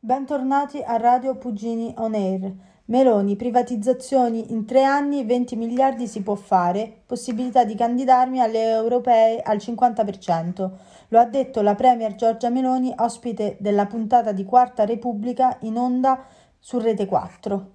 Bentornati a Radio Pugini On Air. Meloni, privatizzazioni in tre anni, 20 miliardi si può fare, possibilità di candidarmi alle europee al 50%. Lo ha detto la Premier Giorgia Meloni, ospite della puntata di Quarta Repubblica in onda su Rete 4.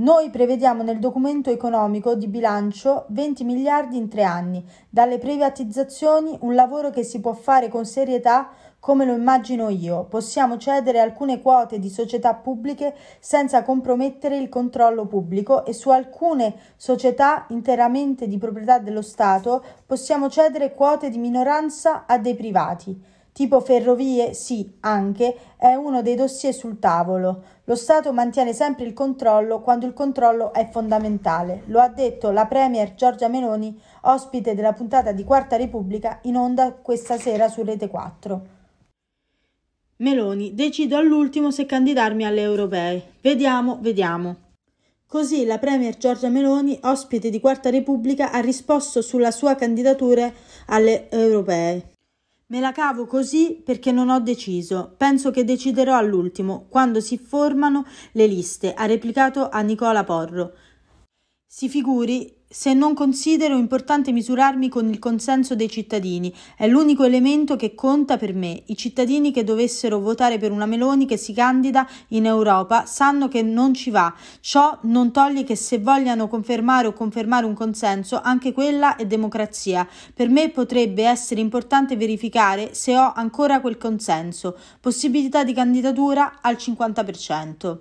Noi prevediamo nel documento economico di bilancio 20 miliardi in tre anni. Dalle privatizzazioni un lavoro che si può fare con serietà come lo immagino io. Possiamo cedere alcune quote di società pubbliche senza compromettere il controllo pubblico e su alcune società interamente di proprietà dello Stato possiamo cedere quote di minoranza a dei privati. Tipo ferrovie, sì, anche, è uno dei dossier sul tavolo. Lo Stato mantiene sempre il controllo quando il controllo è fondamentale. Lo ha detto la Premier Giorgia Meloni, ospite della puntata di Quarta Repubblica, in onda questa sera su Rete 4. Meloni, decido all'ultimo se candidarmi alle europee. Vediamo, vediamo. Così la Premier Giorgia Meloni, ospite di Quarta Repubblica, ha risposto sulla sua candidatura alle europee. Me la cavo così perché non ho deciso. Penso che deciderò all'ultimo, quando si formano le liste, ha replicato a Nicola Porro. Si figuri se non considero importante misurarmi con il consenso dei cittadini. È l'unico elemento che conta per me. I cittadini che dovessero votare per una Meloni che si candida in Europa sanno che non ci va. Ciò non toglie che se vogliano confermare o confermare un consenso, anche quella è democrazia. Per me potrebbe essere importante verificare se ho ancora quel consenso. Possibilità di candidatura al 50%.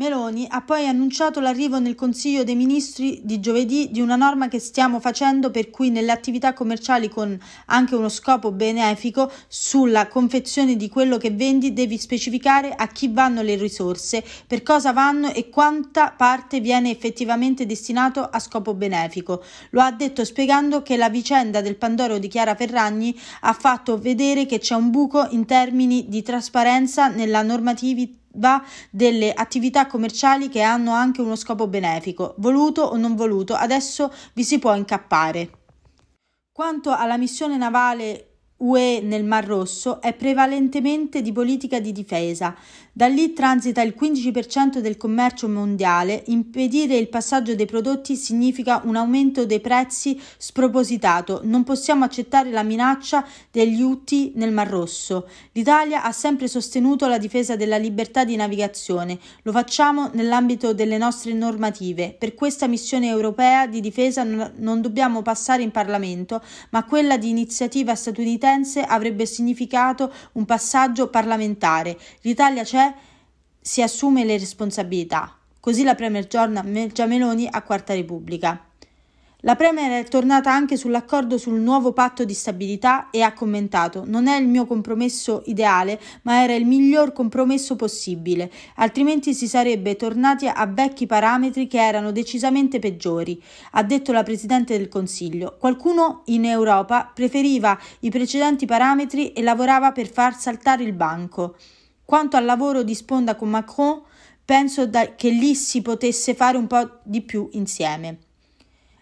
Meloni ha poi annunciato l'arrivo nel Consiglio dei Ministri di giovedì di una norma che stiamo facendo per cui nelle attività commerciali con anche uno scopo benefico sulla confezione di quello che vendi devi specificare a chi vanno le risorse, per cosa vanno e quanta parte viene effettivamente destinato a scopo benefico. Lo ha detto spiegando che la vicenda del Pandoro di Chiara Ferragni ha fatto vedere che c'è un buco in termini di trasparenza nella normativa attiva delle attività commerciali che hanno anche uno scopo benefico, voluto o non voluto, adesso vi si può incappare. Quanto alla missione navale UE nel Mar Rosso è prevalentemente di politica di difesa. Da lì transita il 15% del commercio mondiale. Impedire il passaggio dei prodotti significa un aumento dei prezzi spropositato. Non possiamo accettare la minaccia degli UTI nel Mar Rosso. L'Italia ha sempre sostenuto la difesa della libertà di navigazione. Lo facciamo nell'ambito delle nostre normative. Per questa missione europea di difesa non dobbiamo passare in Parlamento, ma quella di iniziativa statunitense sentenze avrebbe significato un passaggio parlamentare. L'Italia c'è, si assume le responsabilità. Così la Premier Giorgia Meloni a Quarta Repubblica. La Premier è tornata anche sull'accordo sul nuovo patto di stabilità e ha commentato Non è il mio compromesso ideale, ma era il miglior compromesso possibile, altrimenti si sarebbe tornati a vecchi parametri che erano decisamente peggiori, ha detto la Presidente del Consiglio. Qualcuno in Europa preferiva i precedenti parametri e lavorava per far saltare il banco. Quanto al lavoro di sponda con Macron, penso che lì si potesse fare un po' di più insieme.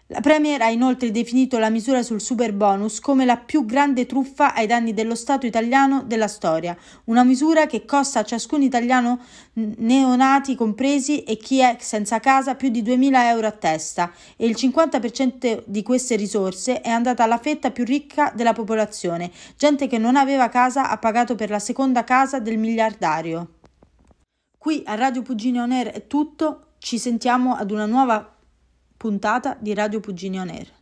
La Premier ha inoltre definito la misura sul super bonus come la più grande truffa ai danni dello Stato italiano della storia, una misura che costa a ciascun italiano neonati compresi e chi è senza casa più di 2.000 euro a testa e il 50% di queste risorse è andata alla fetta più ricca della popolazione, gente che non aveva casa ha pagato per la seconda casa del miliardario. Qui a Radio Pugino On Air è tutto, ci sentiamo ad una nuova puntata di Radio Pugilio Air.